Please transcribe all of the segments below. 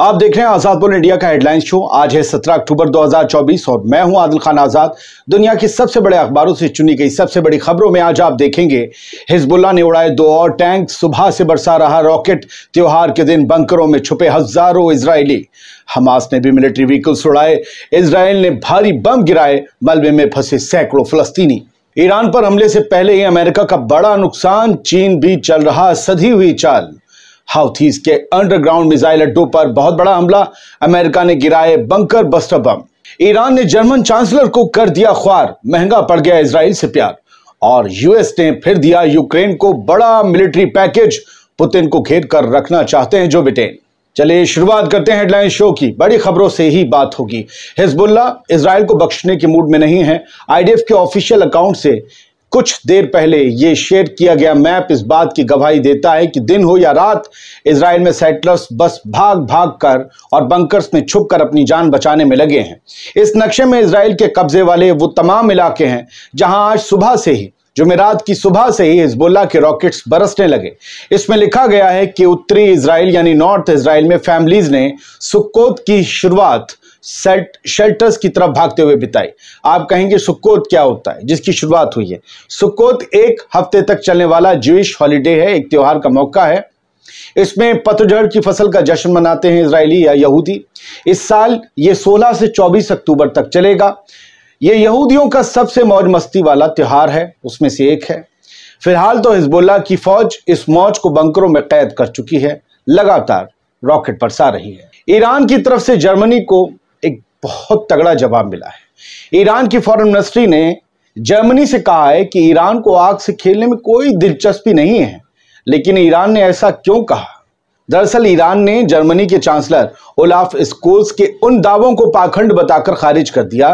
आप देख रहे हैं आजाद बोल इंडिया का हेडलाइन शो आज है 17 अक्टूबर 2024 और मैं हूं आदिल खान आजाद दुनिया के सबसे बड़े अखबारों से चुनी गई सबसे बड़ी खबरों में आज आप देखेंगे हिजबुल्ला ने उड़ाए दो और टैंक सुबह से बरसा रहा रॉकेट त्योहार के दिन बंकरों में छुपे हजारों इसराइली हमास ने भी मिलिट्री व्हीकल्स उड़ाए इसराइल ने भारी बम गिराए मलबे में फंसे सैकड़ों फलस्तीनी ईरान पर हमले से पहले ही अमेरिका का बड़ा नुकसान चीन भी चल रहा सधी हुई चाल हाउथीज के अंडरग्राउंड मिसाइल अड्डों पर बहुत बड़ा हमला अमेरिका ने गिराए बंकर बस्टर बम ईरान ने जर्मन चांसलर को कर दिया ख्वार महंगा पड़ गया इसराइल से प्यार और यूएस ने फिर दिया यूक्रेन को बड़ा मिलिट्री पैकेज पुतिन को घेर कर रखना चाहते हैं जो ब्रिटेन चलिए शुरुआत करते हैं हेडलाइन शो की बड़ी खबरों से ही बात होगी हिजबुल्ला इसराइल को बख्शने के मूड में नहीं है आईडीएफ के ऑफिशियल अकाउंट से कुछ देर पहले ये शेयर किया गया मैप इस बात की गवाही देता है कि दिन हो या रात इसराइल में सेटलर्स बस भाग भाग कर और बंकर्स में छुप कर अपनी जान बचाने में लगे हैं इस नक्शे में इसराइल के कब्जे वाले वो तमाम इलाके हैं जहां आज सुबह से ही जुमेरात की सुबह से ही हिजबुल्ला के रॉकेट्स बरसने लगे इसमें लिखा गया है कि उत्तरी इसराइल यानी नॉर्थ इसराइल में फैमिलीज ने सुक्कोत की शुरुआत शेल्टर्स की तरफ भागते हुए बिताई आप कहेंगे सुक्कोत क्या होता है जिसकी शुरुआत हुई है सुक्कोत एक हफ्ते तक चलने वाला जूश हॉलीडे है एक त्यौहार का मौका है इसमें पतझड़ की फसल का जश्न मनाते हैं इसराइली या यहूदी इस साल ये 16 से 24 अक्टूबर तक चलेगा ये यहूदियों का सबसे मौज मस्ती वाला त्यौहार है उसमें से एक है फिलहाल तो हिजबुल्ला की फौज इस मौज को बंकरों में कैद कर चुकी है लगातार रॉकेट बरसा रही है ईरान की तरफ से जर्मनी को एक बहुत तगड़ा जवाब मिला है ईरान की फॉरेन मिनिस्ट्री ने जर्मनी से कहा है कि ईरान को आग से खेलने में कोई दिलचस्पी नहीं है लेकिन ईरान ने ऐसा क्यों कहा दरअसल ईरान ने जर्मनी के चांसलर ओलाफ स्कोल्स के उन दावों को पाखंड बताकर खारिज कर दिया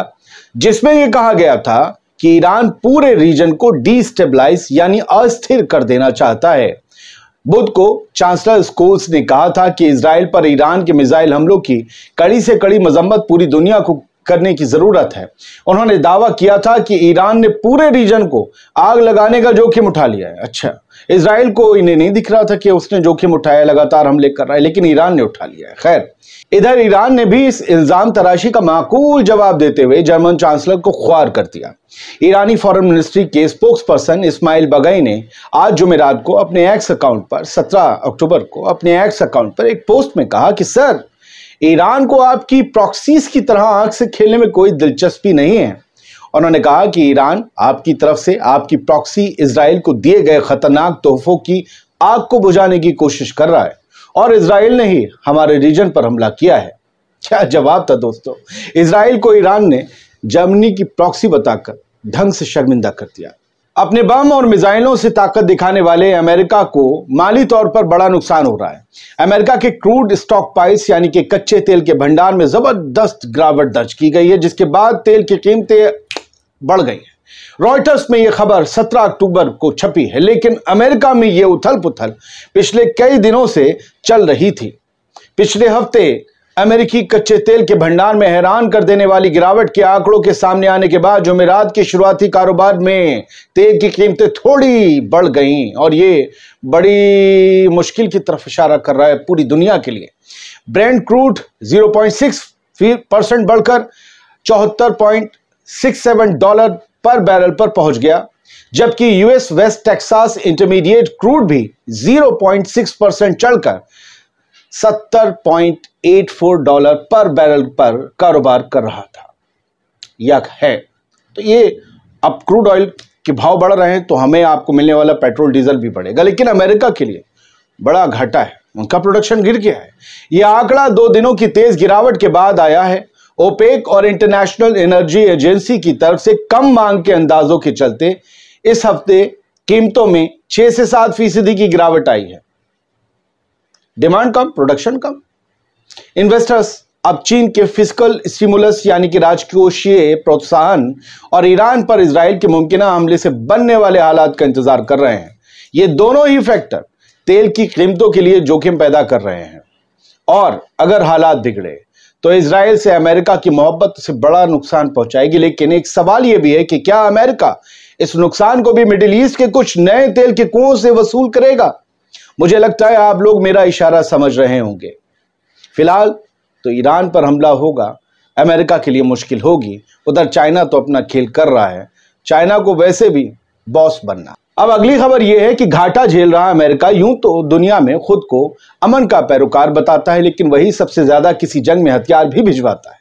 जिसमें यह कहा गया था कि ईरान पूरे रीजन को डिस्टेबलाइज यानी अस्थिर कर देना चाहता है बुध को चांसलर स्कोल्स ने कहा था कि इसराइल पर ईरान के मिसाइल हमलों की कड़ी से कड़ी मजम्मत पूरी दुनिया को करने की ज़रूरत है उन्होंने दावा किया था कि ईरान ने पूरे रीजन को आग लगाने का जोखिम उठा लिया है अच्छा इसराइल को इन्हें नहीं दिख रहा था कि उसने जोखिम उठाया लगातार हमले कर रहा है लेकिन ईरान ने उठा लिया है खैर इधर ईरान ने भी इस इल्ज़ाम तराशी का माकूल जवाब देते हुए जर्मन चांसलर को ख्वार कर दिया ईरानी फॉरेन मिनिस्ट्री के स्पोक्स पर्सन इस्माइल बगई ने आज जुमेरात को अपने एक्स अकाउंट पर सत्रह अक्टूबर को अपने एक्स अकाउंट पर एक पोस्ट में कहा कि सर ईरान को आपकी प्रॉक्सीज की तरह आंख से खेलने में कोई दिलचस्पी नहीं है उन्होंने कहा कि ईरान आपकी तरफ से आपकी प्रॉक्सी इसराइल को दिए गए खतरनाक तोहफों की आग को बुझाने की कोशिश कर रहा है और इसराइल ने ही हमारे रीजन पर हमला किया है क्या जवाब था दोस्तों इसराइल को ईरान ने जर्मनी की प्रॉक्सी बताकर ढंग से शर्मिंदा कर दिया अपने बम और मिसाइलों से ताकत दिखाने वाले अमेरिका को माली तौर पर बड़ा नुकसान हो रहा है अमेरिका के क्रूड स्टॉक पाइस यानी कि कच्चे तेल के भंडार में जबरदस्त गिरावट दर्ज की गई है जिसके बाद तेल की कीमतें बढ़ गई हैं रॉयटर्स में यह खबर 17 अक्टूबर को छपी है लेकिन अमेरिका में यह उथल पुथल पिछले कई दिनों से चल रही थी पिछले हफ्ते अमेरिकी कच्चे तेल के भंडार में हैरान कर देने वाली गिरावट के आंकड़ों के सामने आने के बाद जुमेरात के शुरुआती कारोबार में तेल की कीमतें थोड़ी बढ़ गईं और ये बड़ी मुश्किल की तरफ इशारा कर रहा है पूरी दुनिया के लिए ब्रेंड क्रूड 0.6 परसेंट बढ़कर चौहत्तर पॉइंट सिक्स सेवन डॉलर पर बैरल पर पहुंच गया जबकि US West Texas Intermediate crude भी जीरो परसेंट चढ़कर 70.84 डॉलर पर बैरल पर कारोबार कर रहा था यह है तो ये अब क्रूड ऑयल के भाव बढ़ रहे हैं तो हमें आपको मिलने वाला पेट्रोल डीजल भी बढ़ेगा लेकिन अमेरिका के लिए बड़ा घाटा है उनका प्रोडक्शन गिर गया है यह आंकड़ा दो दिनों की तेज गिरावट के बाद आया है ओपेक और इंटरनेशनल एनर्जी एजेंसी की तरफ से कम मांग के अंदाजों के चलते इस हफ्ते कीमतों में 6 से 7 फीसदी की गिरावट आई है डिमांड कम प्रोडक्शन कम इन्वेस्टर्स अब चीन के फिजिकल स्टिमुलस यानी कि राजकोषीय प्रोत्साहन और ईरान पर इसराइल के मुमकिन हमले से बनने वाले हालात का इंतजार कर रहे हैं ये दोनों ही फैक्टर तेल की कीमतों के लिए जोखिम पैदा कर रहे हैं और अगर हालात बिगड़े तो इसराइल से अमेरिका की मोहब्बत से बड़ा नुकसान पहुंचाएगी लेकिन एक सवाल यह भी है कि क्या अमेरिका इस नुकसान को भी मिडिल ईस्ट के कुछ नए तेल के कुओं से वसूल करेगा मुझे लगता है आप लोग मेरा इशारा समझ रहे होंगे फिलहाल तो ईरान पर हमला होगा अमेरिका के लिए मुश्किल होगी उधर चाइना तो अपना खेल कर रहा है चाइना को वैसे भी बॉस बनना अब अगली खबर यह है कि घाटा झेल रहा अमेरिका यूं तो दुनिया में खुद को अमन का पैरोकार बताता है लेकिन वही सबसे ज्यादा किसी जंग में हथियार भी भिजवाता है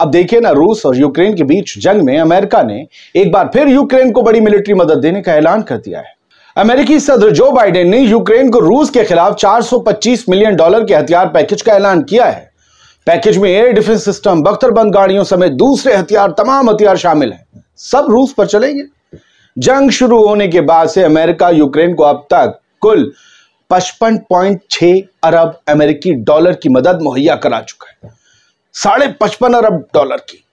अब देखिए ना रूस और यूक्रेन के बीच जंग में अमेरिका ने एक बार फिर यूक्रेन को बड़ी मिलिट्री मदद देने का ऐलान कर दिया है अमेरिकी सदर जो बाइडेन ने यूक्रेन को रूस के खिलाफ 425 मिलियन डॉलर के हथियार पैकेज का ऐलान किया है पैकेज में एयर डिफेंस सिस्टम बख्तरबंद गाड़ियों समेत दूसरे हथियार तमाम हथियार शामिल हैं सब रूस पर चलेंगे जंग शुरू होने के बाद से अमेरिका यूक्रेन को अब तक कुल पचपन पॉइंट अरब अमेरिकी डॉलर की मदद मुहैया करा चुका है साढ़े पचपन अरब डॉलर की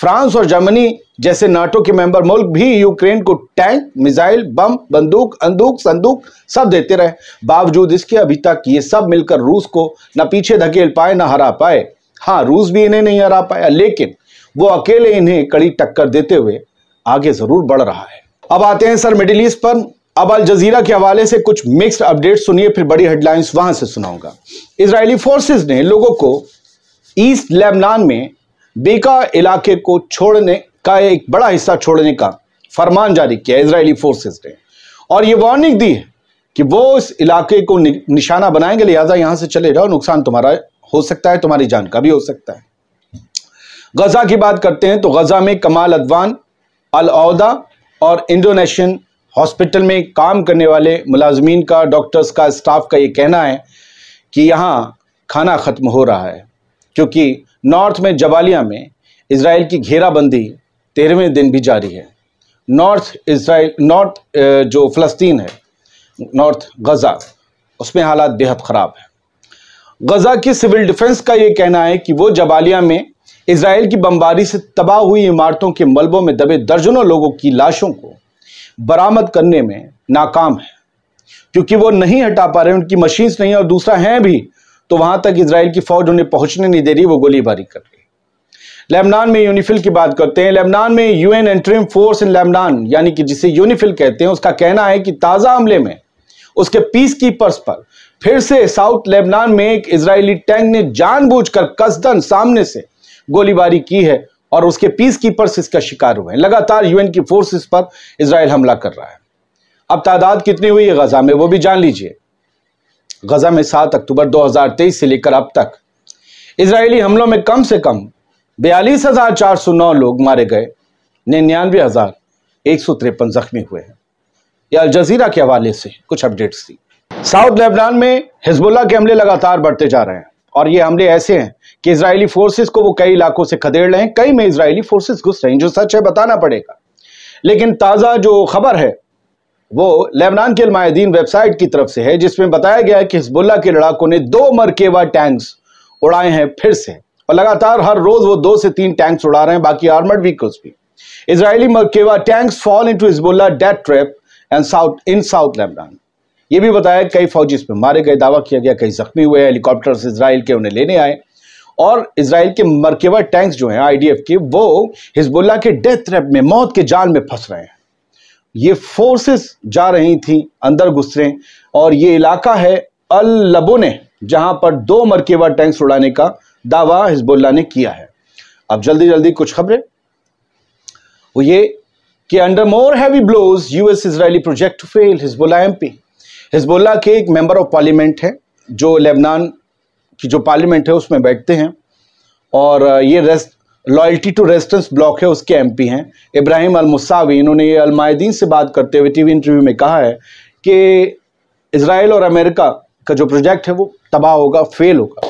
फ्रांस और जर्मनी जैसे नाटो के मेंबर मुल्क भी यूक्रेन को टैंक मिसाइल बम बंदूक अंदूक संदूक सब देते रहे बावजूद इसके अभी तक ये सब मिलकर रूस को न पीछे धकेल पाए ना हरा पाए हाँ रूस भी इन्हें नहीं हरा पाया लेकिन वो अकेले इन्हें कड़ी टक्कर देते हुए आगे जरूर बढ़ रहा है अब आते हैं सर मिडिल ईस्ट पर अब अल जजीरा के हवाले से कुछ मिक्स्ड अपडेट सुनिए फिर बड़ी हेडलाइंस वहां से सुनाऊंगा इसराइली फोर्सेस ने लोगों को ईस्ट लेबनान में बेका इलाके को छोड़ने का एक बड़ा हिस्सा छोड़ने का फरमान जारी किया इसराइली फोर्सेस ने और ये वार्निंग दी है कि वो इस इलाके को निशाना बनाएंगे लिहाजा यहां से चले जाओ नुकसान तुम्हारा हो सकता है तुम्हारी जान का भी हो सकता है गज़ा की बात करते हैं तो गज़ा में कमाल अदवान अलौदा और इंडोनेशियन हॉस्पिटल में काम करने वाले मुलाजमीन का डॉक्टर्स का स्टाफ का ये कहना है कि यहाँ खाना ख़त्म हो रहा है क्योंकि नॉर्थ में जबालिया में इसराइल की घेराबंदी तेरहवें दिन भी जारी है नॉर्थ इसराइल नॉर्थ जो फ़लस्तीन है नॉर्थ गज़ा उसमें हालात बेहद ख़राब हैं गज़ा की सिविल डिफेंस का ये कहना है कि वो जबालिया में इसराइल की बमबारी से तबाह हुई इमारतों के मलबों में दबे दर्जनों लोगों की लाशों को बरामद करने में नाकाम है क्योंकि वो नहीं हटा पा रहे उनकी मशीन्स नहीं और दूसरा हैं भी तो वहां तक इसराइल की फ़ौज उन्हें पहुंचने नहीं दे रही वो गोलीबारी कर रही लेबनान में यूनिफिल की बात करते हैं लेबनान में UN interim force in Lebanon यानी कि जिसे यूनिफिल कहते हैं उसका कहना है कि ताज़ा हमले में उसके पीस कीपर्स पर फिर से साउथ लेबनान में एक इसराइली टैंक ने जानबूझकर कसदन सामने से गोलीबारी की है और उसके पीस कीपर्स इसका शिकार हुए हैं लगातार यूएन की फोर्स इस पर इसराइल हमला कर रहा है अब तादाद कितनी हुई है गजा में वो भी जान लीजिए गजा में सात अक्टूबर 2023 से लेकर अब तक इसराइली हमलों में कम से कम बयालीस हजार चार सौ नौ लोग मारे गए निन्यानवे हजार एक सौ तिरपन जख्मी हुए हैं यह अलजीरा के हवाले से कुछ अपडेट्स थी साउथ लेबनान में हिजबुल्ला के हमले लगातार बढ़ते जा रहे हैं और ये हमले ऐसे हैं कि इसराइली फोर्सेस को वो कई इलाकों से खदेड़ रहे हैं कई में इसराइली फोर्सेस घुस रहे हैं जो सच है बताना पड़ेगा लेकिन ताज़ा जो खबर है वो लेबनान के अलमायदीन वेबसाइट की तरफ से है जिसमें बताया गया है कि हिजबुल्ला के लड़ाकों ने दो मरकेवा टैंक्स उड़ाए हैं फिर से और लगातार हर रोज वो दो से तीन टैंक्स उड़ा रहे हैं बाकी आर्मर्ड व्हीकल्स भी Israeli Merkava tanks fall to Hezbollah death trap and south in south Lebanon ये भी बताया कई फौजी इसमें मारे गए दावा किया गया कई जख्मी हुए हेलीकॉप्टर इसराइल के उन्हें लेने आए और इसराइल के मरकेवा टैंक्स जो हैं आईडीएफ के वो हिजबुल्ला के डेथ ट्रैप में मौत के जाल में फंस रहे हैं ये फोर्सेस जा रही थी अंदर घुस रहे और ये इलाका है अल लबोने जहां पर दो मरकेबा टैंक्स उड़ाने का दावा हिजबुल्ला ने किया है अब जल्दी जल्दी कुछ खबरें वो ये कि under more heavy blows US Israeli project fail Hezbollah MP Hezbollah के एक मेंबर ऑफ पार्लियामेंट है जो लेबनान की जो पार्लियामेंट है उसमें बैठते हैं और ये rest loyalty to resistance bloc है उसके पी हैं इब्राहिम अलमुसावी इन्होंने ये अलमायदीन से बात करते हुए वी इंटरव्यू में कहा है कि इसराइल और अमेरिका का जो प्रोजेक्ट है वो तबाह होगा फेल होगा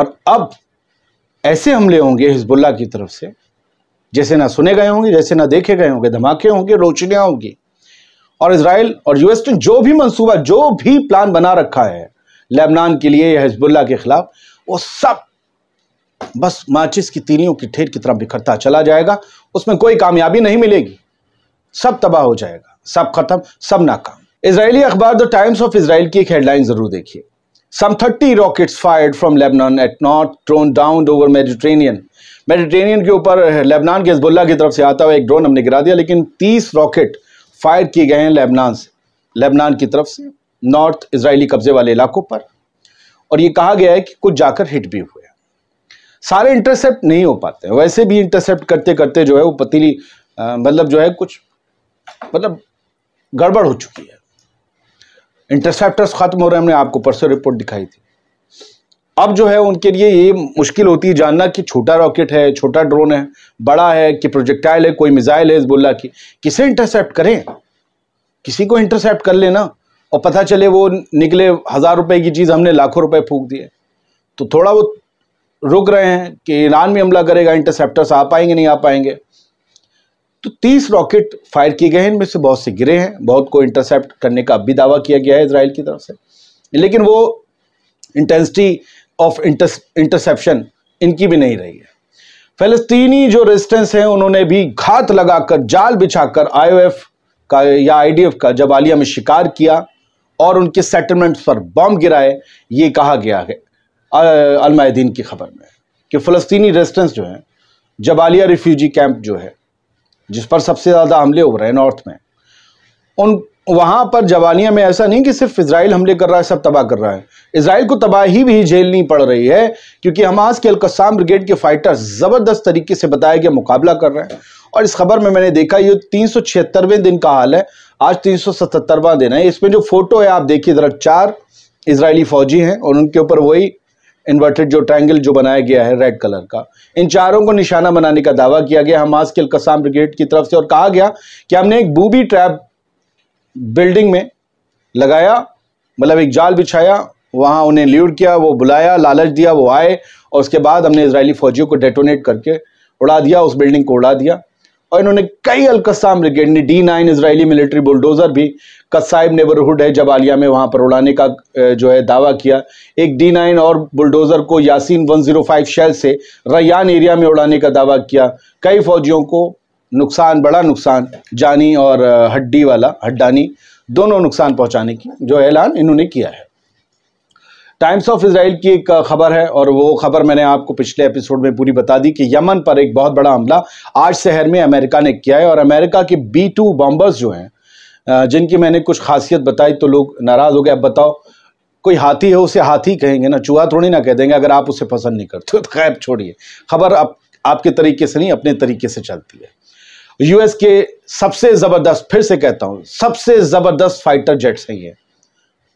और अब ऐसे हमले होंगे हिजबुल्ला की तरफ से जैसे ना सुने गए होंगे जैसे ना देखे गए होंगे धमाके होंगे रोचनियाँ होंगी और इसराइल और यूएस ने जो भी मंसूबा जो भी प्लान बना रखा है लेबनान के लिए या हिजबुल्ला के खिलाफ वो सब बस माचिस की तीलियों की ठेर की तरह बिखरता चला जाएगा उसमें कोई कामयाबी नहीं मिलेगी सब तबाह हो जाएगा सब खत्म सब नाकाम इसराइली अखबार द टाइम्स ऑफ इसराइल की एक हेडलाइन जरूर देखिए some thirty rockets fired from Lebanon at not drone down over Mediterranean Mediterranean के ऊपर लेबनान के हिजबुल्ला की तरफ से आता हुआ एक ड्रोन हमने गिरा दिया लेकिन तीस रॉकेट फायर किए गए हैं लेबनान से लेबनान की तरफ से नॉर्थ इसराइली कब्जे वाले इलाकों पर और ये कहा गया है कि कुछ जाकर हिट भी हुए सारे इंटरसेप्ट नहीं हो पाते वैसे भी इंटरसेप्ट करते करते जो है वो पतीली मतलब जो है कुछ मतलब गड़बड़ हो चुकी है इंटरसेप्टर्स खत्म हो रहे हमने आपको परसों रिपोर्ट दिखाई थी अब जो है उनके लिए ये मुश्किल होती है जानना कि छोटा रॉकेट है छोटा ड्रोन है बड़ा है कि प्रोजेक्टाइल है कोई मिसाइल है हिजबुल्ला की किसे इंटरसेप्ट करें किसी को इंटरसेप्ट कर लेना और पता चले वो निकले हज़ार रुपए की चीज़ हमने लाखों रुपए फूक दिए तो थोड़ा वो रुक रहे हैं कि ईरान भी हमला करेगा इंटरसेप्टर्स आ पाएंगे नहीं आ पाएंगे तो तीस रॉकेट फायर किए गए हैं इनमें से बहुत से गिरे हैं बहुत को इंटरसेप्ट करने का भी दावा किया गया है इसराइल की तरफ से लेकिन वो इंटेंसिटी ऑफ इंटरसेप्शन इनकी भी नहीं रही है फलस्तीनी जो रेजिस्टेंस हैं उन्होंने भी घात लगाकर जाल बिछाकर आईओएफ का या आईडीएफ का जबालिया में शिकार किया और उनके सेटलमेंट्स पर बम गिराए ये कहा गया है अलमायदीन की ख़बर में कि फ़लस्तनी रेजिडेंस जो है जबालिया रिफ्यूजी कैंप जो है जिस पर सबसे ज़्यादा हमले हो रहे हैं नॉर्थ में उन वहाँ पर जवानिया में ऐसा नहीं कि सिर्फ इसराइल हमले कर रहा है सब तबाह कर रहा है इसराइल को तबाही भी झेलनी पड़ रही है क्योंकि हमास के अलकसाम ब्रिगेड के फाइटर ज़बरदस्त तरीके से बताया गया मुकाबला कर रहे हैं और इस खबर में मैंने देखा ये तीन सौ छिहत्तरवें दिन का हाल है आज तीन सौ सतहत्तरवा दिन है इसमें जो फोटो है आप देखिए ज़रा चार इसराइली फ़ौजी हैं और उनके ऊपर वही इन्वर्टेड जो ट्रायंगल जो बनाया गया है रेड कलर का इन चारों को निशाना बनाने का दावा किया गया हमास के अलकसाम ब्रिगेड की तरफ से और कहा गया कि हमने एक बूबी ट्रैप बिल्डिंग में लगाया मतलब एक जाल बिछाया वहाँ उन्हें ल्यूड किया वो बुलाया लालच दिया वो आए और उसके बाद हमने इसराइली फौजियों को डेटोनेट करके उड़ा दिया उस बिल्डिंग को उड़ा दिया और इन्होंने कई अलकसाम ब्रिगेड ने D nine Israeli military bulldozer भी कसाइब नेबरहुड है जबालिया में वहाँ पर उड़ाने का जो है दावा किया एक डी नाइन और बुलडोजर को यासीन 105 शेल से रैयान एरिया में उड़ाने का दावा किया कई फौजियों को नुकसान बड़ा नुकसान जानी और हड्डी वाला हड्डानी दोनों नुकसान पहुँचाने की जो ऐलान इन्होंने किया है टाइम्स ऑफ इसराइल की एक खबर है और वो खबर मैंने आपको पिछले एपिसोड में पूरी बता दी कि यमन पर एक बहुत बड़ा हमला आज शहर में अमेरिका ने किया है और अमेरिका के बी टू बॉम्बर्स जो हैं जिनकी मैंने कुछ खासियत बताई तो लोग नाराज़ हो गए अब बताओ कोई हाथी है उसे हाथी कहेंगे ना चूहा थोड़ी ना कह देंगे अगर आप उसे पसंद नहीं करते तो खैर छोड़िए खबर आप, आपके तरीके से नहीं अपने तरीके से चलती है यूएस के सबसे ज़बरदस्त फिर से कहता हूं सबसे ज़बरदस्त फाइटर जेट्स हैं ये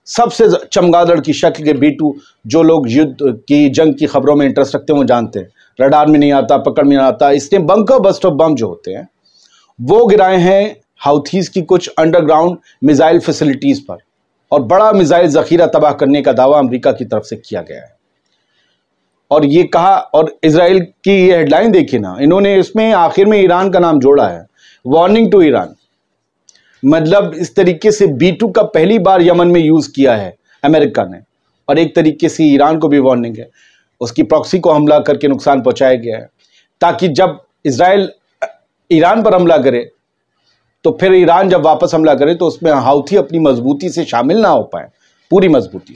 सबसे चमगादड़ की शक्ल के बीटू जो लोग युद्ध की जंग की खबरों में इंटरेस्ट रखते हैं वो जानते हैं रडार में नहीं आता पकड़ में नहीं आता इसलिए बंकर बस्ट ऑफ बम जो होते हैं वो गिराए हैं हाउथीज की कुछ अंडरग्राउंड मिज़ाइल फैसिलिटीज़ पर और बड़ा मिज़ाइल ज़खीरा तबाह करने का दावा अमरीका की तरफ से किया गया है और ये कहा और इसराइल की ये हेडलाइन देखी ना इन्होंने इसमें आखिर में ईरान का नाम जोड़ा है वार्निंग टू ईरान मतलब इस तरीके से बी टू का पहली बार यमन में यूज़ किया है अमेरिका ने और एक तरीके से ईरान को भी वार्निंग है उसकी प्रॉक्सी को हमला करके नुकसान पहुंचाया गया है ताकि जब इसराइल ईरान पर हमला करे तो फिर ईरान जब वापस हमला करे तो उसमें हाउथी अपनी मजबूती से शामिल ना हो पाए पूरी मजबूती